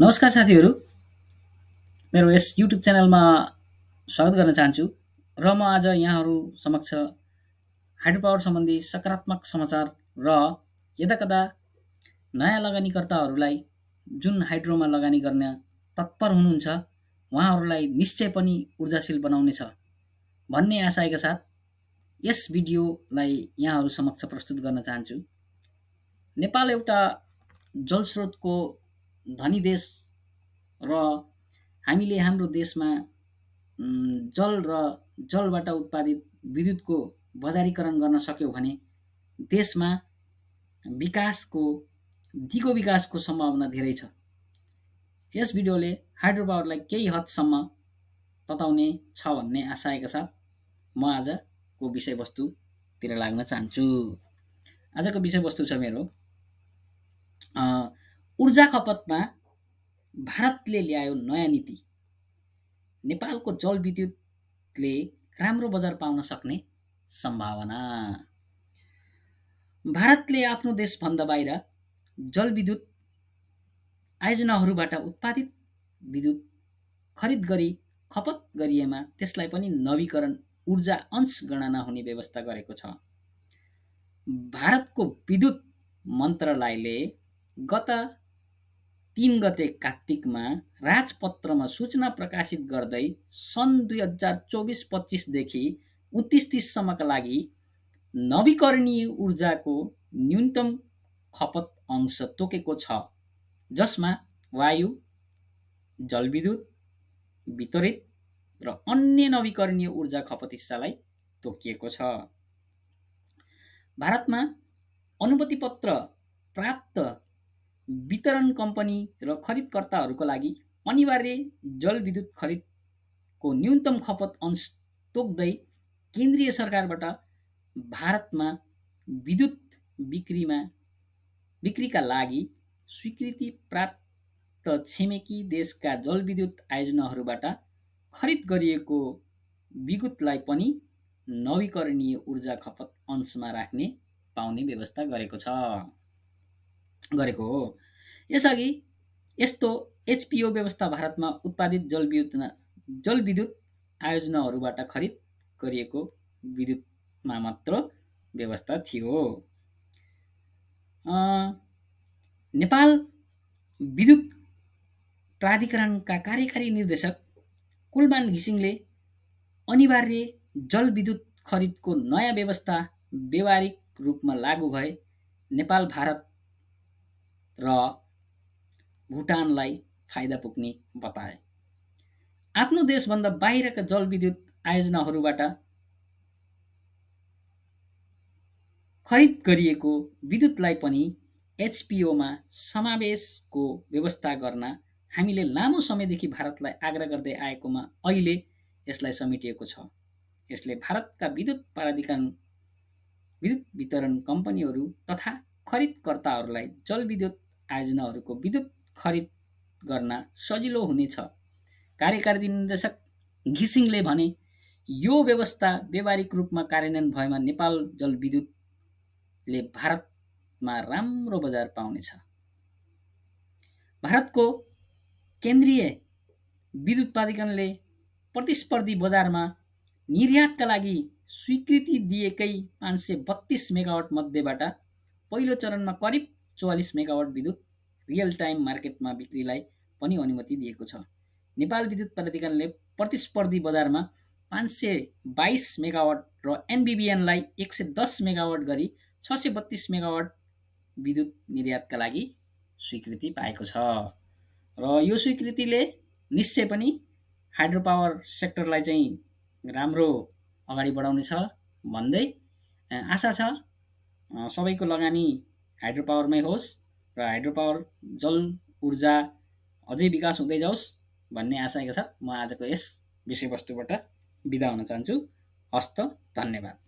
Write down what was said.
नमस्कार साथीहरू मेरो यस युट्युब च्यानलमा स्वागत गर्न चाहन्छु र म आज यहाँहरू समक्ष हाइड्रो पावर सम्बन्धी सकारात्मक समाचार र यदाकदा नयाँ लगानीकर्ताहरूलाई जुन हाइड्रोमा लगानी गर्न तत्पर हुनुहुन्छ उहाँहरूलाई निश्चय पनि ऊर्जाशील बनाउनेछ भन्ने आशयका साथ यस भिडियोलाई यहाँहरू समक्ष प्रस्तुत गर्न चाहन्छु नेपाल एउटा जलस्रोतको धनी देश र हामीले हाम्रो देशमा जल र जलबाट उत्पादित विद्युतको बजारीकरण गर्न सक्यौँ भने देशमा विकासको दिगो विकासको सम्भावना धेरै छ यस भिडियोले हाइड्रो पावरलाई केही हदसम्म तताउने छ भन्ने आशाका साथ म आजको विषयवस्तुतिर लाग्न चाहन्छु आजको विषयवस्तु छ मेरो ऊर्जा खपतमा भारतले ल्यायो नयाँ नीति नेपालको जल विद्युतले राम्रो बजार पाउन सक्ने सम्भावना भारतले आफ्नो देशभन्दा बाहिर जलविद्युत आयोजनाहरूबाट उत्पादित विद्युत खरिद गरी खपत गरिएमा त्यसलाई पनि नवीकरण ऊर्जा अंश गणना हुने व्यवस्था गरेको छ भारतको विद्युत मन्त्रालयले गत तिन गते कात्तिकमा राजपत्रमा सूचना प्रकाशित गर्दै सन् दुई हजार चौबिस पच्चिसदेखि उन्तिस तिससम्मका लागि नवीकरणीय ऊर्जाको न्यूनतम खपत अंश तोकेको छ जसमा वायु जलविद्युत वितरित र अन्य नवीकरणीय ऊर्जा खपत हिस्सालाई तोकिएको छ भारतमा अनुमतिपत्र प्राप्त वितरण कम्पनी र खरिदकर्ताहरूको लागि अनिवार्य जलविद्युत खरिदको न्यूनतम खपत अंश तोक्दै केन्द्रीय सरकारबाट भारतमा विद्युत बिक्रीमा बिक्रीका लागि स्वीकृति प्राप्त छिमेकी देशका जलविद्युत आयोजनाहरूबाट खरिद गरिएको विद्युतलाई पनि नवीकरणीय ऊर्जा खपत अंशमा राख्ने पाउने व्यवस्था गरेको छ गरेको हो यसअघि यस्तो एचपिओ व्यवस्था भारतमा उत्पादित जलविद्युत जलविद्युत आयोजनाहरूबाट खरिद गरिएको विद्युतमा मात्र व्यवस्था थियो नेपाल विद्युत प्राधिकरणका कार्यकारी निर्देशक कुलमान घिसिङले अनिवार्य जलविद्युत खरिदको नयाँ व्यवस्था व्यावहारिक रूपमा लागू भए नेपाल भारत र भुटानलाई फाइदा पुग्ने बताए आफ्नो देशभन्दा बाहिरका जलविद्युत आयोजनाहरूबाट खरिद गरिएको विद्युतलाई पनि एचपिओमा समावेशको व्यवस्था गर्न हामीले लामो समयदेखि भारतलाई आग्रह गर्दै आएकोमा अहिले यसलाई समेटिएको छ यसले भारतका विद्युत प्राधिकरण विद्युत वितरण कम्पनीहरू तथा खरिदकर्ताहरूलाई जलविद्युत आयोजनाहरूको विद्युत खरिद गर्न सजिलो हुनेछ कार्यकारी निर्देशक घिसिङले भने यो व्यवस्था व्यावहारिक रूपमा कार्यान्वयन भएमा नेपाल जलविद्युतले भारतमा राम्रो बजार पाउनेछ भारतको केन्द्रीय विद्युत प्राधिकरणले प्रतिस्पर्धी बजारमा निर्यातका लागि स्वीकृति दिएकै पाँच सय बत्तिस मेगावाट मध्येबाट पहिलो चरणमा करिब चौवालिस मेगावाट विद्युत रियल टाइम मार्केटमा बिक्रीलाई पनि अनुमति दिएको छ नेपाल विद्युत प्राधिकरणले प्रतिस्पर्धी बजारमा पाँच सय बाइस मेगावाट र एनबिबिएनलाई एक सय दस मेगावाट गरी छ सय बत्तिस मेगावाट विद्युत निर्यातका लागि स्वीकृति पाएको छ र यो स्वीकृतिले निश्चय पनि हाइड्रो पावर सेक्टरलाई चाहिँ राम्रो अगाडि बढाउनेछ भन्दै आशा छ सबैको लगानी हाइड्रो पावरमै होस् र हाइड्रो पावर जल ऊर्जा अझै विकास हुँदै जाओस् भन्ने आशाका साथ म आजको यस विषयवस्तुबाट बिदा हुन चाहन्छु हस्त धन्यवाद